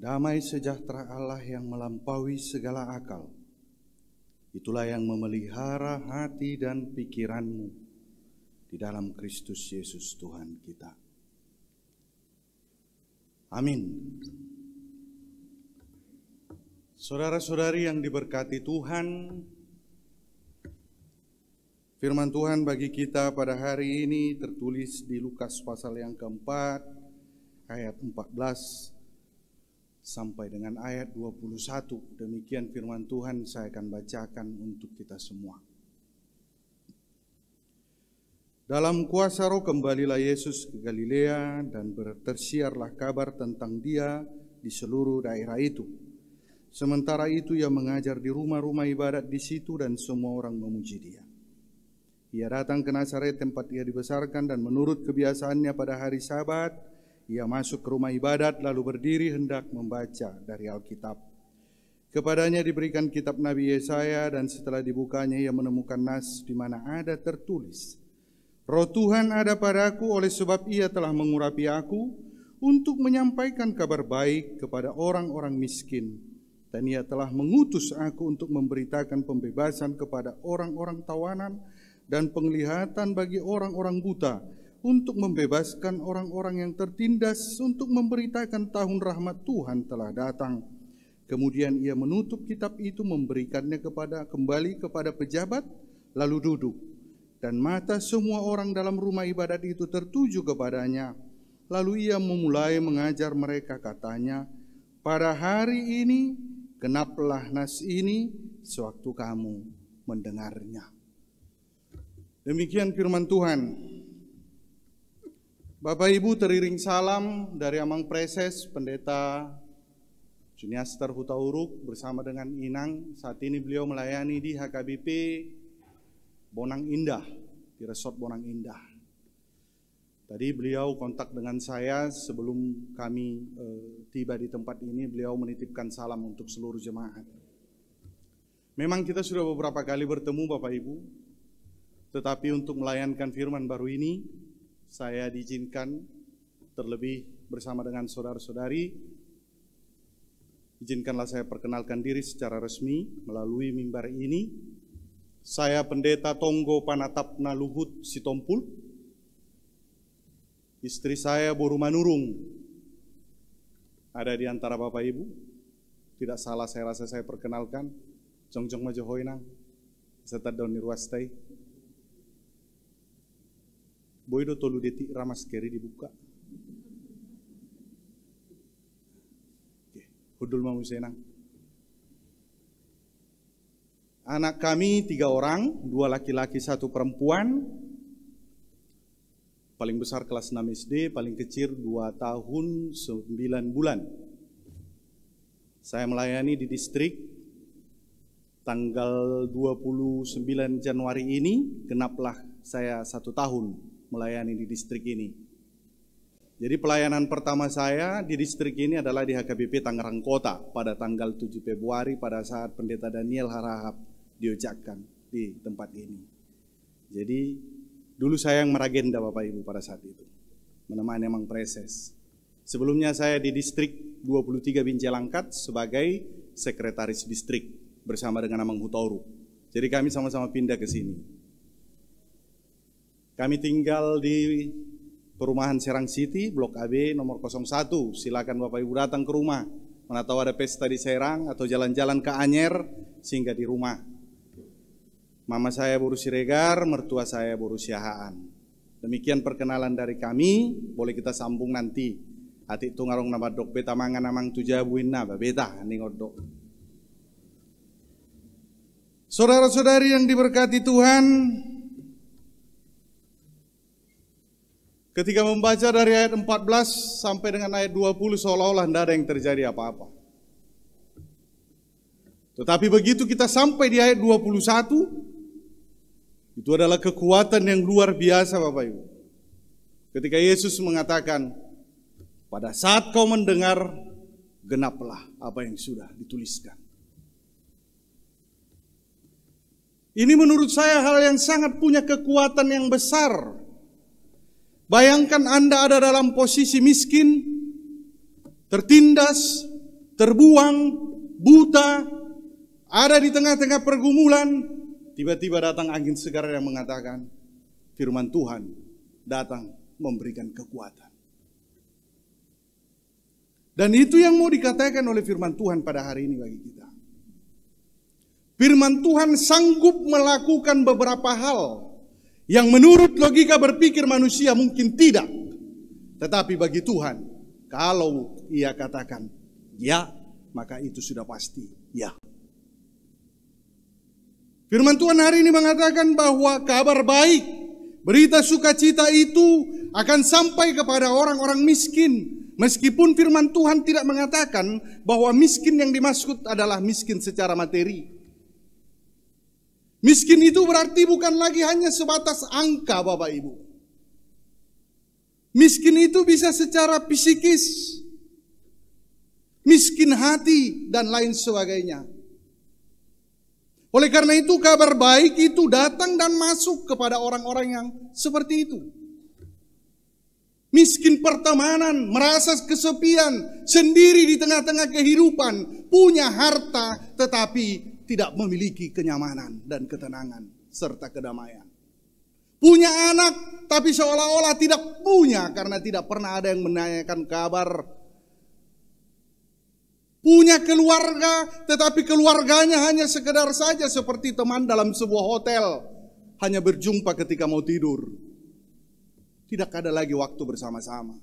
Damai sejahtera Allah yang melampaui segala akal. Itulah yang memelihara hati dan pikiranmu di dalam Kristus Yesus Tuhan kita. Amin. Saudara-saudari yang diberkati Tuhan, firman Tuhan bagi kita pada hari ini tertulis di Lukas pasal yang keempat, ayat 14 sampai dengan ayat 21. Demikian firman Tuhan saya akan bacakan untuk kita semua. Dalam kuasa roh kembalilah Yesus ke Galilea dan bertersiarlah kabar tentang dia di seluruh daerah itu. Sementara itu ia mengajar di rumah-rumah ibadat di situ dan semua orang memuji dia. Ia datang ke Nazaret tempat ia dibesarkan dan menurut kebiasaannya pada hari sabat, ia masuk ke rumah ibadat lalu berdiri hendak membaca dari Alkitab. Kepadanya diberikan kitab Nabi Yesaya dan setelah dibukanya ia menemukan nas di mana ada tertulis. Roh Tuhan ada padaku oleh sebab ia telah mengurapi aku untuk menyampaikan kabar baik kepada orang-orang miskin. Dan ia telah mengutus aku untuk memberitakan pembebasan kepada orang-orang tawanan dan penglihatan bagi orang-orang buta, untuk membebaskan orang-orang yang tertindas, untuk memberitakan tahun rahmat Tuhan telah datang. Kemudian ia menutup kitab itu memberikannya kepada kembali kepada pejabat, lalu duduk. Dan mata semua orang dalam rumah ibadat itu tertuju kepadanya. Lalu ia memulai mengajar mereka katanya, Pada hari ini, kenaplah nas ini sewaktu kamu mendengarnya. Demikian firman Tuhan. Bapak Ibu teriring salam dari Amang Preses Pendeta Juniaster Uruk bersama dengan Inang. Saat ini beliau melayani di HKBP Bonang Indah, di Resort Bonang Indah. Tadi beliau kontak dengan saya sebelum kami e, tiba di tempat ini, beliau menitipkan salam untuk seluruh jemaat. Memang kita sudah beberapa kali bertemu Bapak Ibu, tetapi untuk melayankan firman baru ini, saya diizinkan terlebih bersama dengan saudara-saudari izinkanlah saya perkenalkan diri secara resmi melalui mimbar ini. Saya Pendeta Tonggo Panatapna Luhut Sitompul. Istri saya Boru Manurung. Ada di antara Bapak Ibu. Tidak salah saya rasa saya perkenalkan. Jongjong Majohoinang. Serta Doni Ruastai boydo tolu detik ramas keri dibuka. Hudul mau senang. Anak kami tiga orang, dua laki-laki, satu perempuan. Paling besar kelas 6 SD, paling kecil 2 tahun 9 bulan. Saya melayani di distrik tanggal 29 Januari ini, genaplah saya satu tahun melayani di distrik ini. Jadi pelayanan pertama saya di distrik ini adalah di HKBP Tangerang Kota pada tanggal 7 Februari pada saat pendeta Daniel Harahap diucapkan di tempat ini. Jadi dulu saya yang meragenda Bapak Ibu pada saat itu. Menemani memang Preses. Sebelumnya saya di distrik 23 Binjai Langkat sebagai sekretaris distrik bersama dengan Amang Hutoru. Jadi kami sama-sama pindah ke sini. Kami tinggal di perumahan Serang City, Blok AB nomor 01. Silakan Bapak Ibu datang ke rumah. Mana tahu ada pesta di Serang atau jalan-jalan ke Anyer sehingga di rumah. Mama saya Boru Siregar, mertua saya Boru Siahaan. Demikian perkenalan dari kami, boleh kita sambung nanti. Hati itu nama dok beta mangan amang tuja buinna, beta ningodok. Saudara-saudari yang diberkati Tuhan, Ketika membaca dari ayat 14 sampai dengan ayat 20 seolah-olah tidak ada yang terjadi apa-apa. Tetapi begitu kita sampai di ayat 21, itu adalah kekuatan yang luar biasa Bapak Ibu. Ketika Yesus mengatakan, pada saat kau mendengar, genaplah apa yang sudah dituliskan. Ini menurut saya hal yang sangat punya kekuatan yang besar Bayangkan Anda ada dalam posisi miskin, tertindas, terbuang, buta, ada di tengah-tengah pergumulan, tiba-tiba datang angin segar yang mengatakan, firman Tuhan datang memberikan kekuatan. Dan itu yang mau dikatakan oleh firman Tuhan pada hari ini bagi kita. Firman Tuhan sanggup melakukan beberapa hal yang menurut logika berpikir manusia mungkin tidak. Tetapi bagi Tuhan, kalau ia katakan ya, maka itu sudah pasti ya. Firman Tuhan hari ini mengatakan bahwa kabar baik, berita sukacita itu akan sampai kepada orang-orang miskin. Meskipun firman Tuhan tidak mengatakan bahwa miskin yang dimaksud adalah miskin secara materi. Miskin itu berarti bukan lagi hanya sebatas angka Bapak Ibu. Miskin itu bisa secara psikis, miskin hati dan lain sebagainya. Oleh karena itu kabar baik itu datang dan masuk kepada orang-orang yang seperti itu. Miskin pertemanan, merasa kesepian, sendiri di tengah-tengah kehidupan, punya harta tetapi tidak memiliki kenyamanan dan ketenangan serta kedamaian. Punya anak tapi seolah-olah tidak punya karena tidak pernah ada yang menanyakan kabar. Punya keluarga tetapi keluarganya hanya sekedar saja seperti teman dalam sebuah hotel. Hanya berjumpa ketika mau tidur. Tidak ada lagi waktu bersama-sama.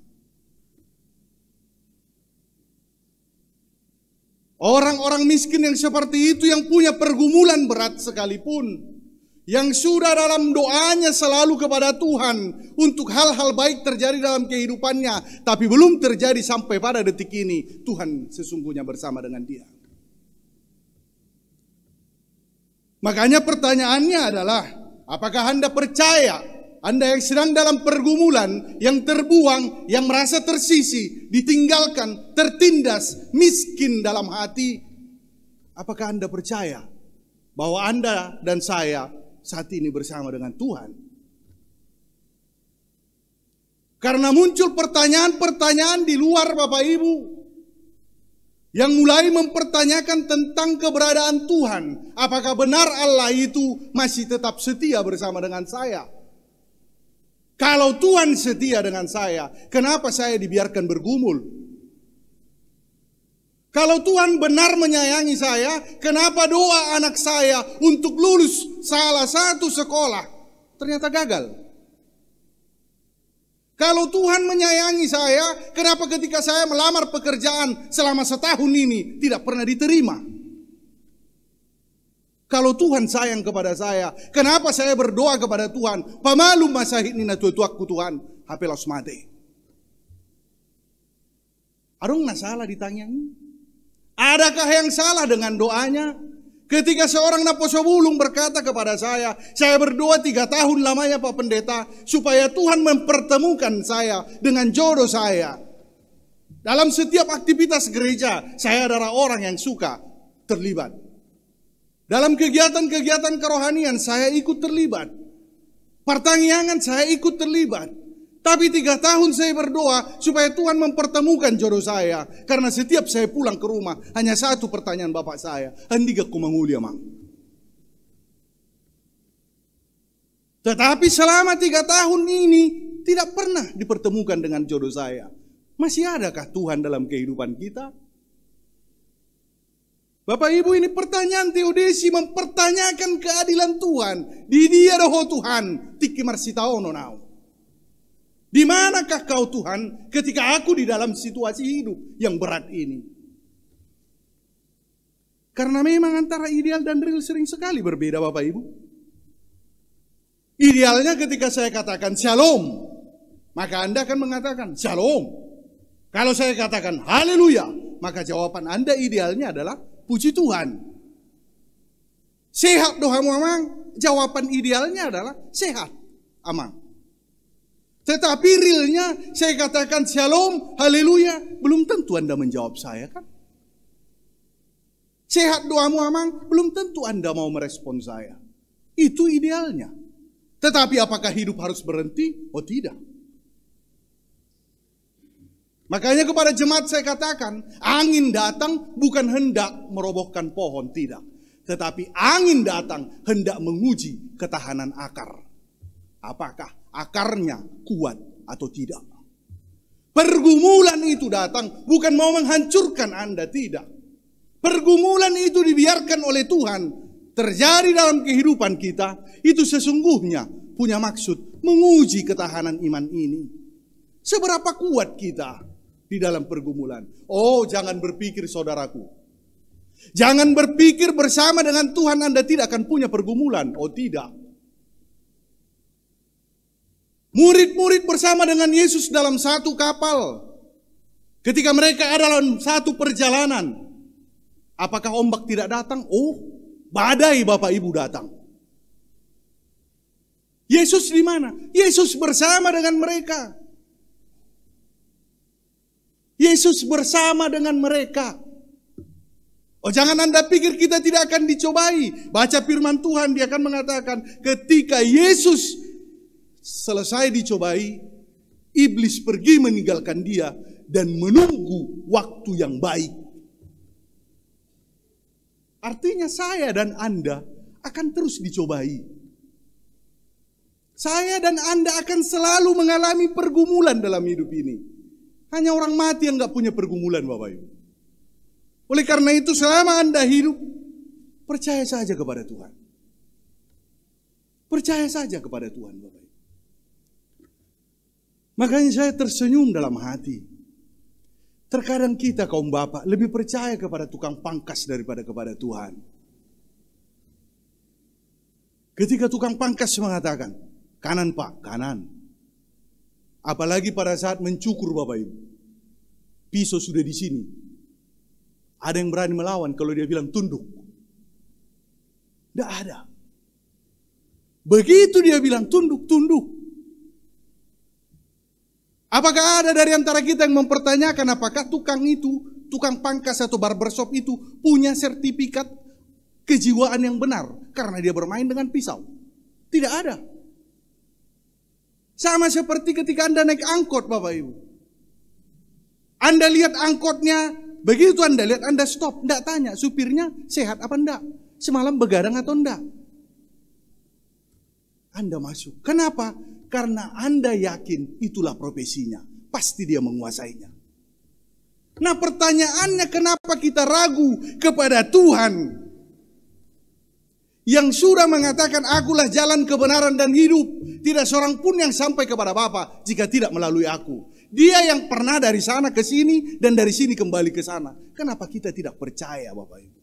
Orang-orang miskin yang seperti itu yang punya pergumulan berat sekalipun. Yang sudah dalam doanya selalu kepada Tuhan untuk hal-hal baik terjadi dalam kehidupannya. Tapi belum terjadi sampai pada detik ini. Tuhan sesungguhnya bersama dengan dia. Makanya pertanyaannya adalah, apakah Anda percaya anda yang sedang dalam pergumulan, yang terbuang, yang merasa tersisi, ditinggalkan, tertindas, miskin dalam hati, apakah Anda percaya bahwa Anda dan saya saat ini bersama dengan Tuhan? Karena muncul pertanyaan-pertanyaan di luar Bapak Ibu yang mulai mempertanyakan tentang keberadaan Tuhan, apakah benar Allah itu masih tetap setia bersama dengan saya? Kalau Tuhan setia dengan saya, kenapa saya dibiarkan bergumul? Kalau Tuhan benar menyayangi saya, kenapa doa anak saya untuk lulus salah satu sekolah ternyata gagal? Kalau Tuhan menyayangi saya, kenapa ketika saya melamar pekerjaan selama setahun ini tidak pernah diterima? Kalau Tuhan sayang kepada saya, kenapa saya berdoa kepada Tuhan? Pemalu ini masahit nina tuaku Tuhan, hapelos mate. Arung ditanya ini. Adakah yang salah dengan doanya? Ketika seorang naposo bulung berkata kepada saya, saya berdoa tiga tahun lamanya Pak Pendeta, supaya Tuhan mempertemukan saya dengan jodoh saya. Dalam setiap aktivitas gereja, saya adalah orang yang suka terlibat. Dalam kegiatan-kegiatan kerohanian saya ikut terlibat. pertanyaan saya ikut terlibat. Tapi tiga tahun saya berdoa supaya Tuhan mempertemukan jodoh saya. Karena setiap saya pulang ke rumah, hanya satu pertanyaan bapak saya. Hendiga ya mang. Tetapi selama tiga tahun ini tidak pernah dipertemukan dengan jodoh saya. Masih adakah Tuhan dalam kehidupan kita? Bapak Ibu ini pertanyaan Teodesi mempertanyakan keadilan Tuhan. Di dia roh Tuhan. Tiki marsitaono nau. Di manakah kau Tuhan ketika aku di dalam situasi hidup yang berat ini? Karena memang antara ideal dan real sering sekali berbeda Bapak Ibu. Idealnya ketika saya katakan shalom, maka Anda akan mengatakan shalom. Kalau saya katakan haleluya, maka jawaban Anda idealnya adalah Puji Tuhan. Sehat dohamu amang. Jawaban idealnya adalah sehat amang. Tetapi realnya saya katakan shalom, haleluya. Belum tentu Anda menjawab saya kan? Sehat doamu amang, belum tentu Anda mau merespon saya. Itu idealnya. Tetapi apakah hidup harus berhenti? Oh tidak. Makanya kepada jemaat saya katakan, angin datang bukan hendak merobohkan pohon, tidak. Tetapi angin datang hendak menguji ketahanan akar. Apakah akarnya kuat atau tidak? Pergumulan itu datang bukan mau menghancurkan Anda, tidak. Pergumulan itu dibiarkan oleh Tuhan terjadi dalam kehidupan kita. Itu sesungguhnya punya maksud menguji ketahanan iman ini. Seberapa kuat kita? di dalam pergumulan. Oh, jangan berpikir saudaraku. Jangan berpikir bersama dengan Tuhan Anda tidak akan punya pergumulan. Oh, tidak. Murid-murid bersama dengan Yesus dalam satu kapal. Ketika mereka ada dalam satu perjalanan. Apakah ombak tidak datang? Oh, badai Bapak Ibu datang. Yesus di mana? Yesus bersama dengan mereka. Yesus bersama dengan mereka. Oh, jangan Anda pikir kita tidak akan dicobai. Baca firman Tuhan, dia akan mengatakan, ketika Yesus selesai dicobai, iblis pergi meninggalkan dia dan menunggu waktu yang baik. Artinya saya dan Anda akan terus dicobai. Saya dan Anda akan selalu mengalami pergumulan dalam hidup ini. Hanya orang mati yang nggak punya pergumulan Bapak Ibu. Oleh karena itu selama Anda hidup, percaya saja kepada Tuhan. Percaya saja kepada Tuhan Bapak Ibu. Makanya saya tersenyum dalam hati. Terkadang kita kaum bapak lebih percaya kepada tukang pangkas daripada kepada Tuhan. Ketika tukang pangkas mengatakan, kanan pak, kanan. Apalagi pada saat mencukur Bapak Ibu. Pisau sudah di sini. Ada yang berani melawan kalau dia bilang tunduk. Tidak ada. Begitu dia bilang tunduk, tunduk. Apakah ada dari antara kita yang mempertanyakan apakah tukang itu, tukang pangkas atau barbershop itu punya sertifikat kejiwaan yang benar karena dia bermain dengan pisau? Tidak ada. Sama seperti ketika Anda naik angkot Bapak Ibu. Anda lihat angkotnya, begitu Anda lihat Anda stop, tidak tanya supirnya sehat apa enggak, semalam begadang atau enggak. Anda masuk. Kenapa? Karena Anda yakin itulah profesinya. Pasti dia menguasainya. Nah pertanyaannya kenapa kita ragu kepada Tuhan yang sudah mengatakan akulah jalan kebenaran dan hidup. Tidak seorang pun yang sampai kepada Bapa jika tidak melalui aku. Dia yang pernah dari sana ke sini dan dari sini kembali ke sana. Kenapa kita tidak percaya Bapak Ibu?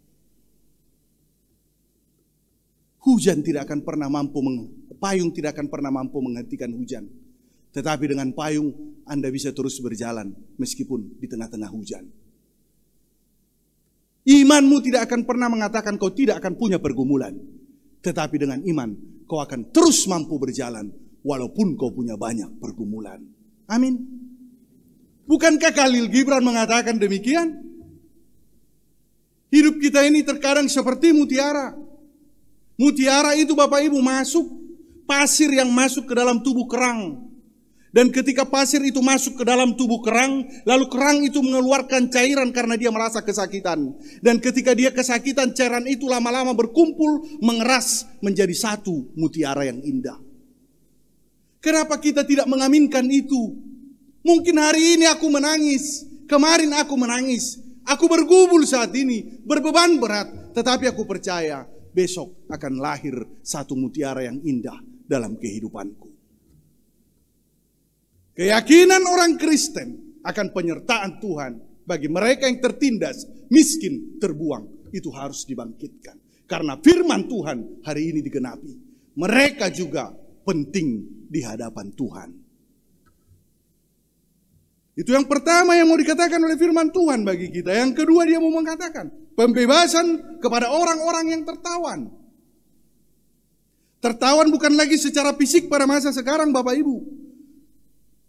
Hujan tidak akan pernah mampu payung tidak akan pernah mampu menghentikan hujan. Tetapi dengan payung Anda bisa terus berjalan meskipun di tengah-tengah hujan. Imanmu tidak akan pernah mengatakan kau tidak akan punya pergumulan. Tetapi dengan iman kau akan terus mampu berjalan walaupun kau punya banyak pergumulan. Amin. Bukankah Khalil Gibran mengatakan demikian? Hidup kita ini terkadang seperti mutiara. Mutiara itu Bapak Ibu masuk pasir yang masuk ke dalam tubuh kerang. Dan ketika pasir itu masuk ke dalam tubuh kerang, lalu kerang itu mengeluarkan cairan karena dia merasa kesakitan. Dan ketika dia kesakitan, cairan itu lama-lama berkumpul, mengeras menjadi satu mutiara yang indah. Kenapa kita tidak mengaminkan itu? Mungkin hari ini aku menangis, kemarin aku menangis, aku bergubul saat ini, berbeban berat, tetapi aku percaya besok akan lahir satu mutiara yang indah dalam kehidupanku. Keyakinan orang Kristen akan penyertaan Tuhan bagi mereka yang tertindas, miskin, terbuang. Itu harus dibangkitkan. Karena firman Tuhan hari ini digenapi. Mereka juga penting di hadapan Tuhan. Itu yang pertama yang mau dikatakan oleh firman Tuhan bagi kita. Yang kedua dia mau mengatakan pembebasan kepada orang-orang yang tertawan. Tertawan bukan lagi secara fisik pada masa sekarang Bapak Ibu.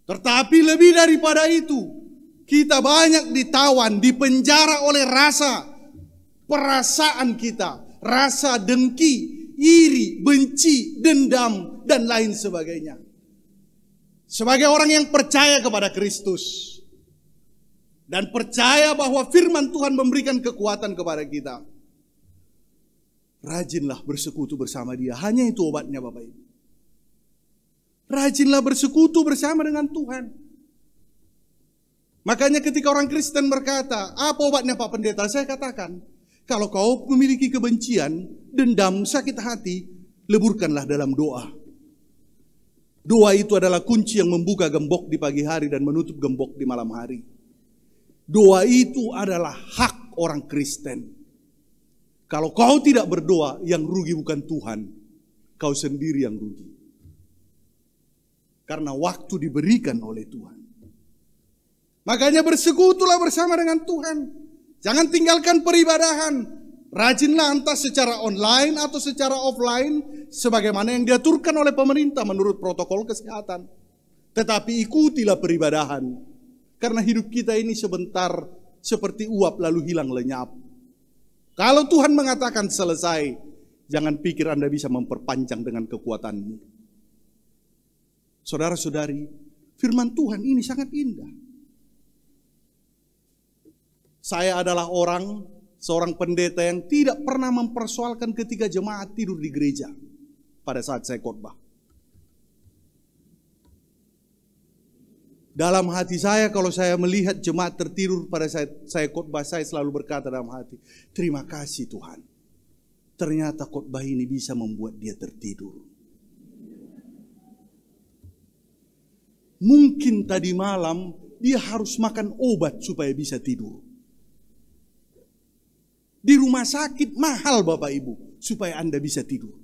Tetapi lebih daripada itu, kita banyak ditawan, dipenjara oleh rasa, perasaan kita, rasa dengki, iri, benci, dendam, dan lain sebagainya. Sebagai orang yang percaya kepada Kristus dan percaya bahwa firman Tuhan memberikan kekuatan kepada kita, rajinlah bersekutu bersama Dia. Hanya itu obatnya, Bapak Ibu. Rajinlah bersekutu bersama dengan Tuhan. Makanya ketika orang Kristen berkata, apa obatnya Pak Pendeta? Saya katakan, kalau kau memiliki kebencian, dendam, sakit hati, leburkanlah dalam doa. Doa itu adalah kunci yang membuka gembok di pagi hari dan menutup gembok di malam hari. Doa itu adalah hak orang Kristen. Kalau kau tidak berdoa, yang rugi bukan Tuhan, kau sendiri yang rugi. Karena waktu diberikan oleh Tuhan. Makanya bersekutulah bersama dengan Tuhan. Jangan tinggalkan peribadahan. Rajinlah entah secara online atau secara offline. Sebagaimana yang diaturkan oleh pemerintah menurut protokol kesehatan. Tetapi ikutilah peribadahan. Karena hidup kita ini sebentar seperti uap lalu hilang lenyap. Kalau Tuhan mengatakan selesai, jangan pikir Anda bisa memperpanjang dengan kekuatanmu. Saudara-saudari, firman Tuhan ini sangat indah. Saya adalah orang, seorang pendeta yang tidak pernah mempersoalkan ketika jemaat tidur di gereja pada saat saya khotbah. Dalam hati saya kalau saya melihat jemaat tertidur pada saat saya khotbah saya selalu berkata dalam hati, terima kasih Tuhan. Ternyata khotbah ini bisa membuat dia tertidur. Mungkin tadi malam dia harus makan obat supaya bisa tidur. Di rumah sakit mahal Bapak Ibu supaya Anda bisa tidur.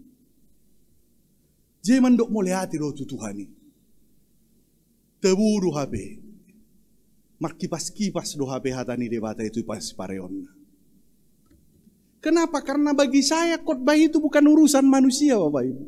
Jangan dok molehati roh Tuhan ini. Teburu HP. Mak kipas-kipas do HP hatani debata itu pas pareon. Kenapa? Karena bagi saya khotbah itu bukan urusan manusia Bapak Ibu.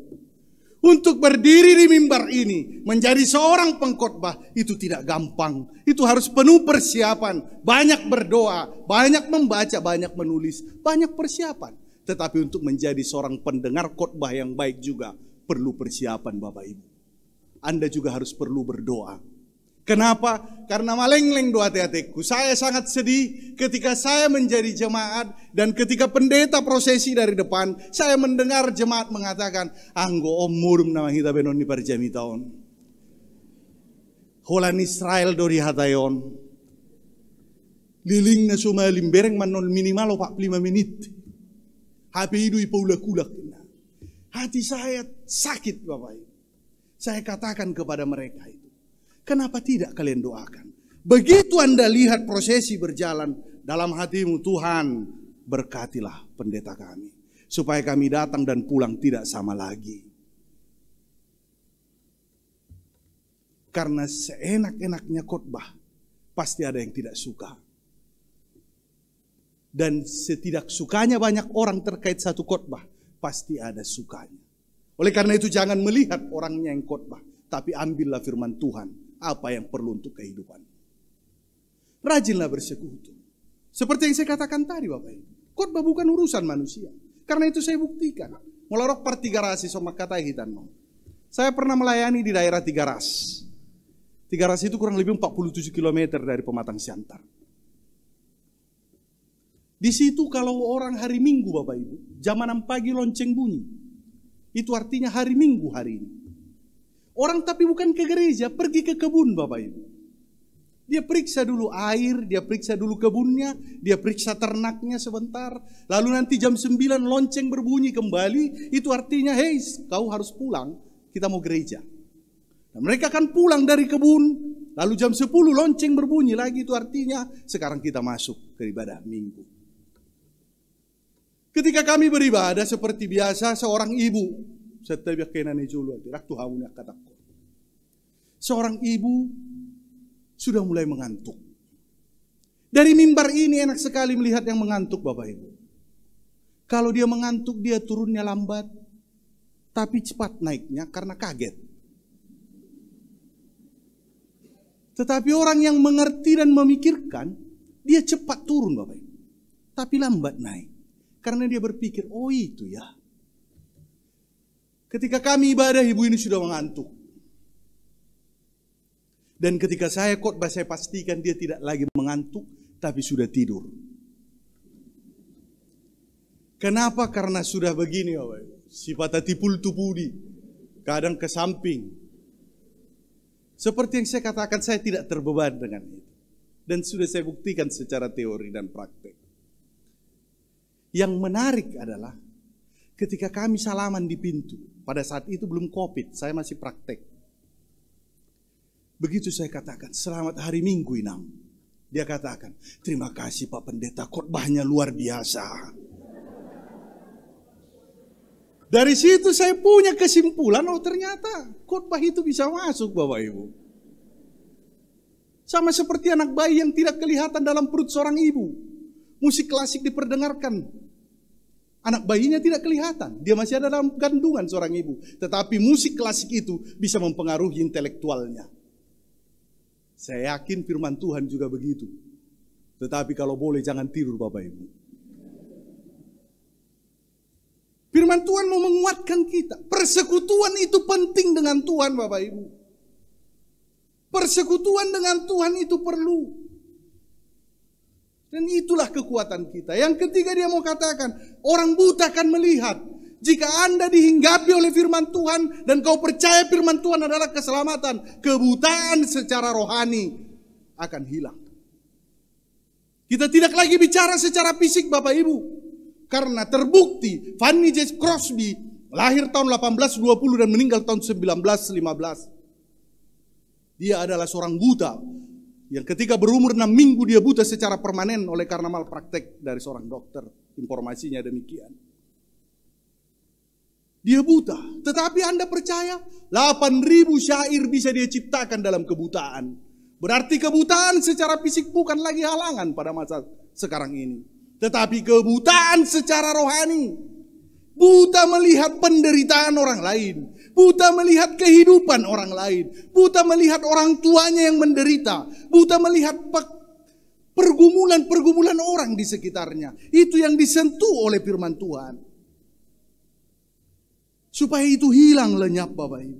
Untuk berdiri di mimbar ini, menjadi seorang pengkhotbah itu tidak gampang. Itu harus penuh persiapan, banyak berdoa, banyak membaca, banyak menulis, banyak persiapan. Tetapi untuk menjadi seorang pendengar khotbah yang baik juga perlu persiapan Bapak Ibu. Anda juga harus perlu berdoa. Kenapa? Karena malengleng doa hati Saya sangat sedih ketika saya menjadi jemaat dan ketika pendeta prosesi dari depan, saya mendengar jemaat mengatakan, Anggo om murum nama kita benon di parjami tahun. Holan Israel dori hatayon. Liling na suma limbereng manon minimal 45 menit. HP hidup paula Hati saya sakit Bapak Ibu. Saya katakan kepada mereka itu. Kenapa tidak kalian doakan? Begitu Anda lihat prosesi berjalan dalam hatimu, Tuhan berkatilah pendeta kami. Supaya kami datang dan pulang tidak sama lagi. Karena seenak-enaknya khotbah pasti ada yang tidak suka. Dan setidak sukanya banyak orang terkait satu khotbah, pasti ada sukanya. Oleh karena itu jangan melihat orangnya yang khotbah, tapi ambillah firman Tuhan apa yang perlu untuk kehidupan. Rajinlah bersekutu. Seperti yang saya katakan tadi Bapak Ibu. Khotbah bukan urusan manusia. Karena itu saya buktikan. molorok per tiga rasi sama kata hitam. Saya pernah melayani di daerah tiga ras. Tiga ras itu kurang lebih 47 km dari Pematang Siantar. Di situ kalau orang hari Minggu Bapak Ibu, jam 6 pagi lonceng bunyi. Itu artinya hari Minggu hari ini. Orang tapi bukan ke gereja, pergi ke kebun Bapak Ibu. Dia periksa dulu air, dia periksa dulu kebunnya, dia periksa ternaknya sebentar. Lalu nanti jam 9 lonceng berbunyi kembali, itu artinya, hei kau harus pulang, kita mau gereja. Dan mereka akan pulang dari kebun, lalu jam 10 lonceng berbunyi lagi, itu artinya sekarang kita masuk ke ibadah minggu. Ketika kami beribadah seperti biasa, seorang ibu setelah kena nejulu hati. Raktu hamunya kataku. Seorang ibu sudah mulai mengantuk. Dari mimbar ini enak sekali melihat yang mengantuk Bapak Ibu. Kalau dia mengantuk dia turunnya lambat. Tapi cepat naiknya karena kaget. Tetapi orang yang mengerti dan memikirkan, dia cepat turun Bapak Ibu. Tapi lambat naik. Karena dia berpikir, oh itu ya. Ketika kami ibadah, ibu ini sudah mengantuk. Dan ketika saya khotbah, saya pastikan dia tidak lagi mengantuk, tapi sudah tidur. Kenapa? Karena sudah begini, Bapak. Ya, ibu Sifat tipul tupudi. Kadang ke samping. Seperti yang saya katakan, saya tidak terbeban dengan itu. Dan sudah saya buktikan secara teori dan praktek. Yang menarik adalah ketika kami salaman di pintu, pada saat itu belum COVID, saya masih praktek. Begitu saya katakan, selamat hari Minggu Inam. Dia katakan, terima kasih Pak Pendeta, khotbahnya luar biasa. Dari situ saya punya kesimpulan, oh ternyata khotbah itu bisa masuk Bapak Ibu. Sama seperti anak bayi yang tidak kelihatan dalam perut seorang ibu. Musik klasik diperdengarkan, Anak bayinya tidak kelihatan, dia masih ada dalam kandungan seorang ibu. Tetapi musik klasik itu bisa mempengaruhi intelektualnya. Saya yakin firman Tuhan juga begitu. Tetapi kalau boleh jangan tidur Bapak Ibu. Firman Tuhan mau menguatkan kita. Persekutuan itu penting dengan Tuhan Bapak Ibu. Persekutuan dengan Tuhan itu perlu. Dan itulah kekuatan kita. Yang ketiga dia mau katakan, orang buta akan melihat. Jika Anda dihinggapi oleh firman Tuhan dan kau percaya firman Tuhan adalah keselamatan, kebutaan secara rohani akan hilang. Kita tidak lagi bicara secara fisik Bapak Ibu. Karena terbukti Fanny J. Crosby lahir tahun 1820 dan meninggal tahun 1915. Dia adalah seorang buta yang ketika berumur 6 minggu dia buta secara permanen oleh karena malpraktek dari seorang dokter. Informasinya demikian. Dia buta. Tetapi Anda percaya 8.000 syair bisa dia ciptakan dalam kebutaan. Berarti kebutaan secara fisik bukan lagi halangan pada masa sekarang ini. Tetapi kebutaan secara rohani. Buta melihat penderitaan orang lain buta melihat kehidupan orang lain, buta melihat orang tuanya yang menderita, buta melihat pergumulan-pergumulan orang di sekitarnya. Itu yang disentuh oleh firman Tuhan. Supaya itu hilang lenyap Bapak Ibu.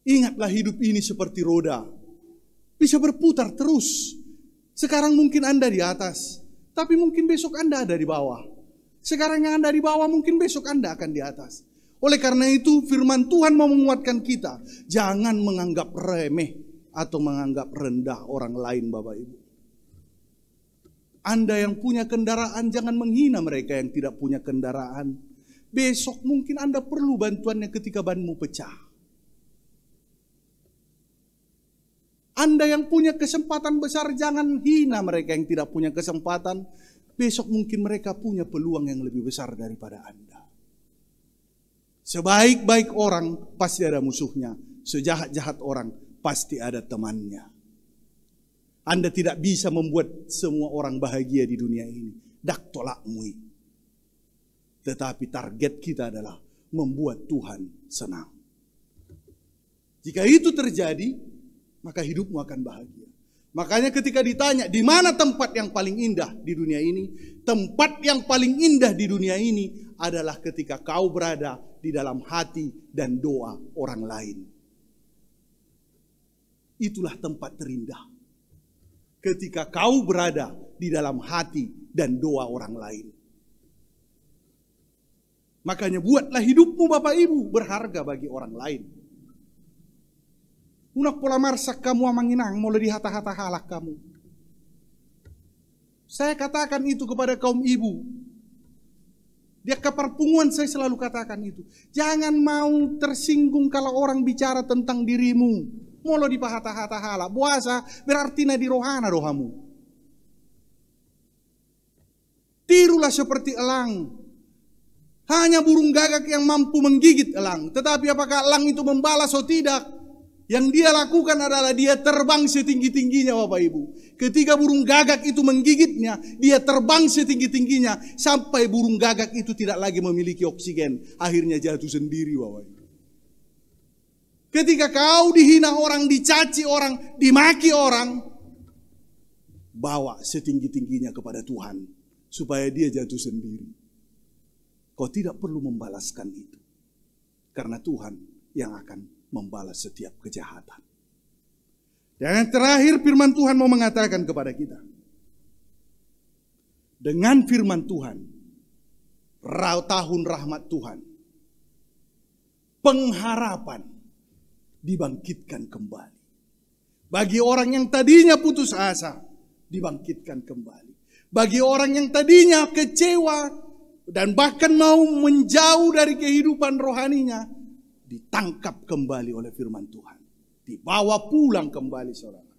Ingatlah hidup ini seperti roda. Bisa berputar terus. Sekarang mungkin Anda di atas, tapi mungkin besok Anda ada di bawah. Sekarang yang Anda di bawah mungkin besok Anda akan di atas. Oleh karena itu firman Tuhan mau menguatkan kita. Jangan menganggap remeh atau menganggap rendah orang lain Bapak Ibu. Anda yang punya kendaraan jangan menghina mereka yang tidak punya kendaraan. Besok mungkin Anda perlu bantuannya ketika banmu pecah. Anda yang punya kesempatan besar jangan hina mereka yang tidak punya kesempatan. Besok mungkin mereka punya peluang yang lebih besar daripada Anda. Sebaik-baik orang pasti ada musuhnya. Sejahat-jahat orang pasti ada temannya. Anda tidak bisa membuat semua orang bahagia di dunia ini. Dak tolak mui. Tetapi target kita adalah membuat Tuhan senang. Jika itu terjadi, maka hidupmu akan bahagia. Makanya ketika ditanya di mana tempat yang paling indah di dunia ini, tempat yang paling indah di dunia ini adalah ketika kau berada di dalam hati dan doa orang lain. Itulah tempat terindah. Ketika kau berada di dalam hati dan doa orang lain. Makanya buatlah hidupmu Bapak Ibu berharga bagi orang lain. Unak pola marsak kamu amanginang mulai dihata-hata halak kamu. Saya katakan itu kepada kaum ibu. Dia keperpunguan saya selalu katakan itu. Jangan mau tersinggung kalau orang bicara tentang dirimu. Molo di pahata-hata hala. Buasa berarti na di rohana rohamu. Tirulah seperti elang. Hanya burung gagak yang mampu menggigit elang. Tetapi apakah elang itu membalas atau tidak? Yang dia lakukan adalah dia terbang setinggi-tingginya Bapak Ibu. Ketika burung gagak itu menggigitnya, dia terbang setinggi-tingginya sampai burung gagak itu tidak lagi memiliki oksigen. Akhirnya jatuh sendiri Bapak Ibu. Ketika kau dihina orang, dicaci orang, dimaki orang, bawa setinggi-tingginya kepada Tuhan supaya dia jatuh sendiri. Kau tidak perlu membalaskan itu. Karena Tuhan yang akan membalas setiap kejahatan. Dan yang terakhir firman Tuhan mau mengatakan kepada kita. Dengan firman Tuhan, rau tahun rahmat Tuhan, pengharapan dibangkitkan kembali. Bagi orang yang tadinya putus asa, dibangkitkan kembali. Bagi orang yang tadinya kecewa dan bahkan mau menjauh dari kehidupan rohaninya, ditangkap kembali oleh firman Tuhan. Dibawa pulang kembali saudara.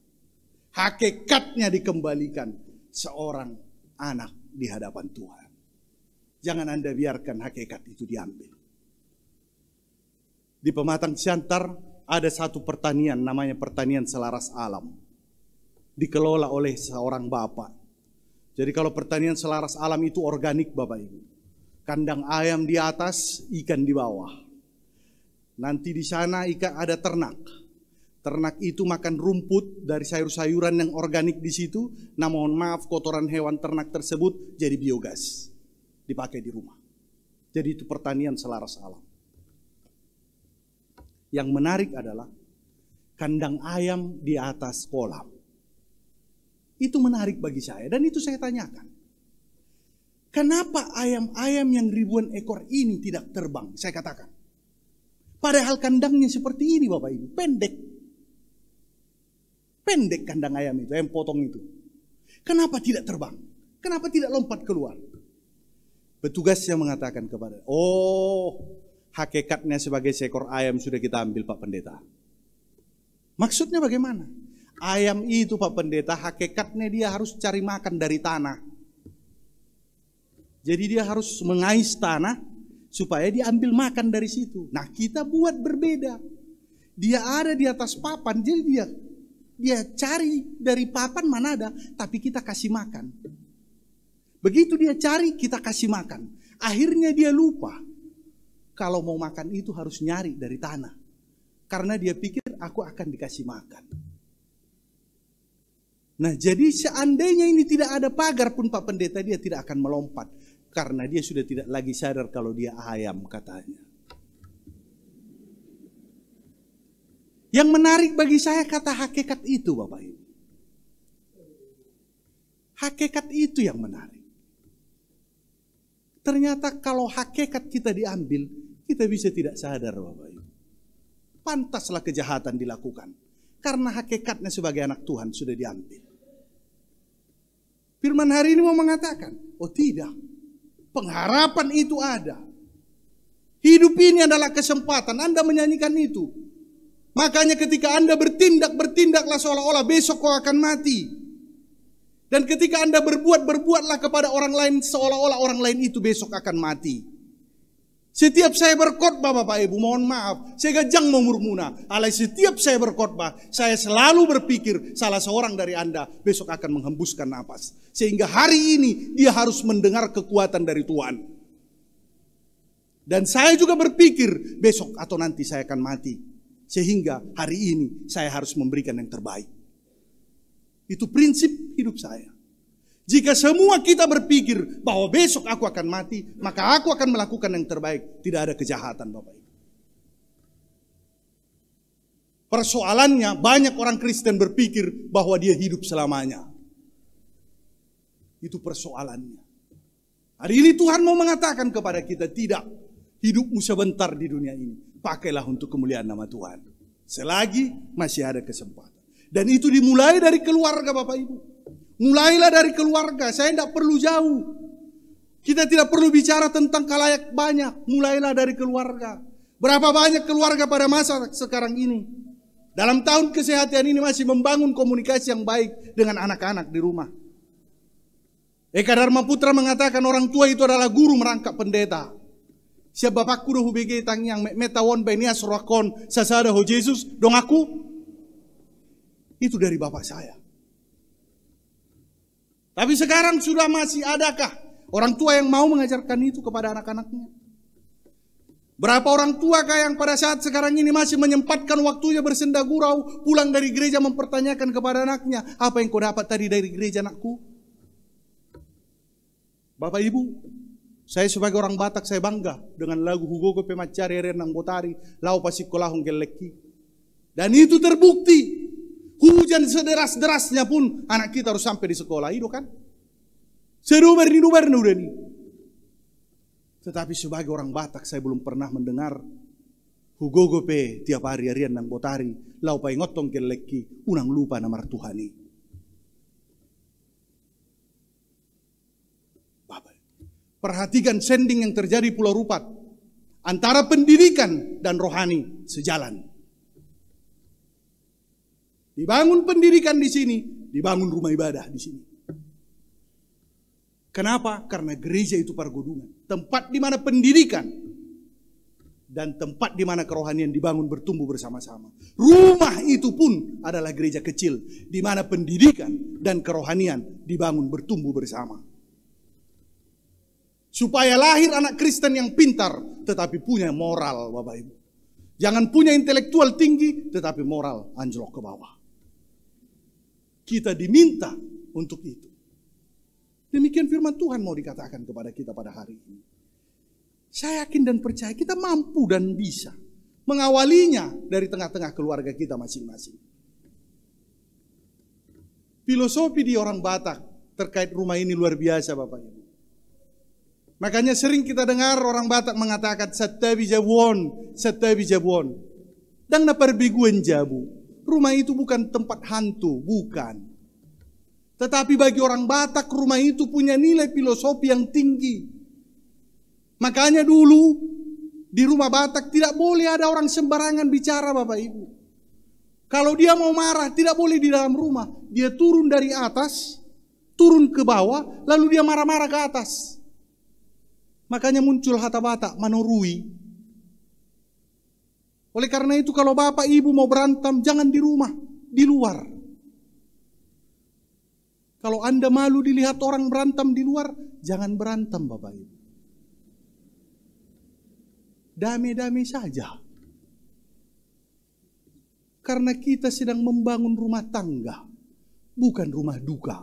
Hakikatnya dikembalikan seorang anak di hadapan Tuhan. Jangan Anda biarkan hakikat itu diambil. Di Pematang Siantar ada satu pertanian namanya pertanian selaras alam. Dikelola oleh seorang bapak. Jadi kalau pertanian selaras alam itu organik Bapak Ibu. Kandang ayam di atas, ikan di bawah Nanti di sana Ika ada ternak. Ternak itu makan rumput dari sayur-sayuran yang organik di situ. Namun maaf kotoran hewan ternak tersebut jadi biogas. Dipakai di rumah. Jadi itu pertanian selaras alam. Yang menarik adalah kandang ayam di atas kolam. Itu menarik bagi saya dan itu saya tanyakan. Kenapa ayam-ayam yang ribuan ekor ini tidak terbang? Saya katakan. Padahal kandangnya seperti ini Bapak Ibu, pendek. Pendek kandang ayam itu, ayam potong itu. Kenapa tidak terbang? Kenapa tidak lompat keluar? petugas yang mengatakan kepada, oh hakikatnya sebagai seekor ayam sudah kita ambil Pak Pendeta. Maksudnya bagaimana? Ayam itu Pak Pendeta hakikatnya dia harus cari makan dari tanah. Jadi dia harus mengais tanah supaya diambil makan dari situ. Nah, kita buat berbeda. Dia ada di atas papan, jadi dia dia cari dari papan mana ada, tapi kita kasih makan. Begitu dia cari, kita kasih makan. Akhirnya dia lupa kalau mau makan itu harus nyari dari tanah. Karena dia pikir aku akan dikasih makan. Nah, jadi seandainya ini tidak ada pagar pun Pak Pendeta dia tidak akan melompat karena dia sudah tidak lagi sadar kalau dia ayam katanya. Yang menarik bagi saya kata hakikat itu Bapak Ibu. Hakikat itu yang menarik. Ternyata kalau hakikat kita diambil, kita bisa tidak sadar Bapak Ibu. Pantaslah kejahatan dilakukan. Karena hakikatnya sebagai anak Tuhan sudah diambil. Firman hari ini mau mengatakan, oh tidak, Pengharapan itu ada. Hidup ini adalah kesempatan. Anda menyanyikan itu. Makanya ketika Anda bertindak, bertindaklah seolah-olah besok kau akan mati. Dan ketika Anda berbuat, berbuatlah kepada orang lain seolah-olah orang lain itu besok akan mati. Setiap saya berkhotbah Bapak Ibu, mohon maaf, saya gajang memurmuna. Alai setiap saya berkhotbah, saya selalu berpikir salah seorang dari Anda besok akan menghembuskan nafas, Sehingga hari ini dia harus mendengar kekuatan dari Tuhan. Dan saya juga berpikir besok atau nanti saya akan mati. Sehingga hari ini saya harus memberikan yang terbaik. Itu prinsip hidup saya. Jika semua kita berpikir bahwa besok aku akan mati, maka aku akan melakukan yang terbaik. Tidak ada kejahatan Bapak Ibu. Persoalannya banyak orang Kristen berpikir bahwa dia hidup selamanya. Itu persoalannya. Hari ini Tuhan mau mengatakan kepada kita, tidak. Hidupmu sebentar di dunia ini. Pakailah untuk kemuliaan nama Tuhan. Selagi masih ada kesempatan. Dan itu dimulai dari keluarga Bapak Ibu. Mulailah dari keluarga, saya tidak perlu jauh. Kita tidak perlu bicara tentang kalayak banyak, mulailah dari keluarga. Berapa banyak keluarga pada masa sekarang ini? Dalam tahun kesehatan ini masih membangun komunikasi yang baik dengan anak-anak di rumah. Eka Dharma Putra mengatakan orang tua itu adalah guru merangkap pendeta. Siapa bapak kudu hubigi tang yang metawon benias rokon sasada ho Yesus dong aku. Itu dari bapak saya. Tapi sekarang sudah masih adakah orang tua yang mau mengajarkan itu kepada anak-anaknya? Berapa orang tua kah yang pada saat sekarang ini masih menyempatkan waktunya bersenda gurau, pulang dari gereja mempertanyakan kepada anaknya, apa yang kau dapat tadi dari gereja anakku? Bapak Ibu, saya sebagai orang Batak saya bangga dengan lagu Hugo Kepemacari Renang Botari, Lau Pasik Kolahong Geleki. Dan itu terbukti Hujan sederas-derasnya pun anak kita harus sampai di sekolah. Itu iya kan? Seduber-duber udah nih. Tetapi sebagai orang Batak saya belum pernah mendengar hugo gope tiap hari harian nang botari lau pai ngotong kelekki unang lupa nama tuhan Tuhani. Perhatikan sending yang terjadi Pulau Rupat antara pendidikan dan rohani sejalan. Dibangun pendidikan di sini, dibangun rumah ibadah di sini. Kenapa? Karena gereja itu pergudungan, tempat di mana pendidikan dan tempat di mana kerohanian dibangun bertumbuh bersama-sama. Rumah itu pun adalah gereja kecil di mana pendidikan dan kerohanian dibangun bertumbuh bersama. Supaya lahir anak Kristen yang pintar tetapi punya moral Bapak Ibu. Jangan punya intelektual tinggi tetapi moral anjlok ke bawah. Kita diminta untuk itu. Demikian firman Tuhan mau dikatakan kepada kita pada hari ini. Saya yakin dan percaya kita mampu dan bisa mengawalinya dari tengah-tengah keluarga kita masing-masing. Filosofi di orang Batak terkait rumah ini luar biasa Bapak Ibu. Makanya sering kita dengar orang Batak mengatakan satabi jabuon, satabi jabuon, Dan na parbiguan jabu rumah itu bukan tempat hantu, bukan. Tetapi bagi orang Batak rumah itu punya nilai filosofi yang tinggi. Makanya dulu di rumah Batak tidak boleh ada orang sembarangan bicara Bapak Ibu. Kalau dia mau marah tidak boleh di dalam rumah. Dia turun dari atas, turun ke bawah, lalu dia marah-marah ke atas. Makanya muncul hata-hata, manorui. Oleh karena itu kalau bapak ibu mau berantem jangan di rumah, di luar. Kalau Anda malu dilihat orang berantem di luar, jangan berantem Bapak Ibu. Damai-damai saja. Karena kita sedang membangun rumah tangga, bukan rumah duka.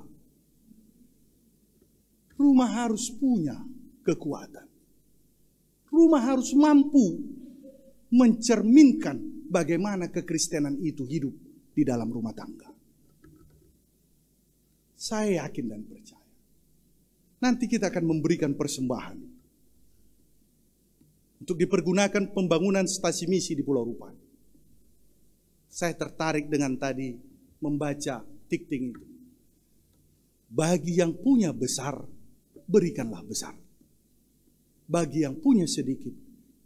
Rumah harus punya kekuatan. Rumah harus mampu mencerminkan bagaimana kekristenan itu hidup di dalam rumah tangga. Saya yakin dan percaya. Nanti kita akan memberikan persembahan untuk dipergunakan pembangunan stasi misi di Pulau Rupan. Saya tertarik dengan tadi membaca tikting itu. Bagi yang punya besar, berikanlah besar. Bagi yang punya sedikit,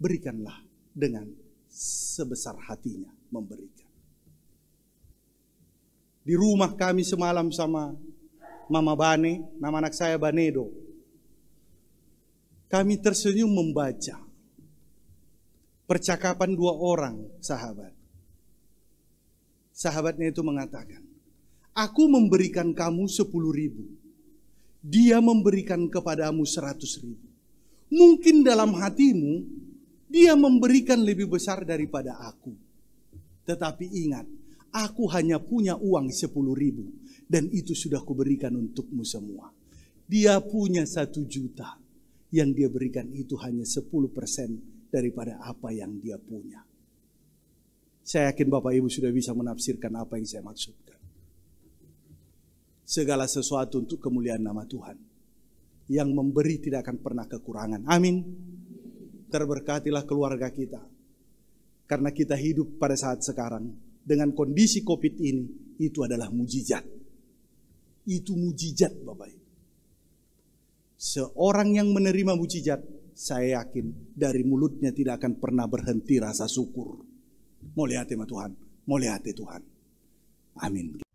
berikanlah dengan sebesar hatinya memberikan. Di rumah kami semalam sama Mama Bane, nama anak saya Banedo. Kami tersenyum membaca percakapan dua orang sahabat. Sahabatnya itu mengatakan, Aku memberikan kamu sepuluh ribu. Dia memberikan kepadamu seratus ribu. Mungkin dalam hatimu dia memberikan lebih besar daripada aku. Tetapi ingat, aku hanya punya uang sepuluh ribu. Dan itu sudah kuberikan untukmu semua. Dia punya satu juta. Yang dia berikan itu hanya sepuluh persen daripada apa yang dia punya. Saya yakin Bapak Ibu sudah bisa menafsirkan apa yang saya maksudkan. Segala sesuatu untuk kemuliaan nama Tuhan. Yang memberi tidak akan pernah kekurangan. Amin terberkatilah keluarga kita. Karena kita hidup pada saat sekarang dengan kondisi COVID ini, itu adalah mujizat. Itu mujizat Bapak Ibu. Seorang yang menerima mujizat, saya yakin dari mulutnya tidak akan pernah berhenti rasa syukur. Mau lihat ya Tuhan, mau lihat ya Tuhan. Amin.